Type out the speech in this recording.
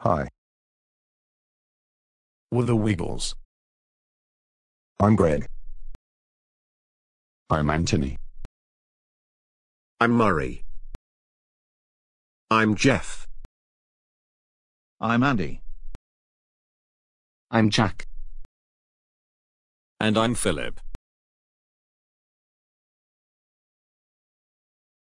Hi. With the Wiggles. I'm Greg. I'm Anthony. I'm Murray. I'm Jeff. I'm Andy. I'm Jack. And I'm Philip.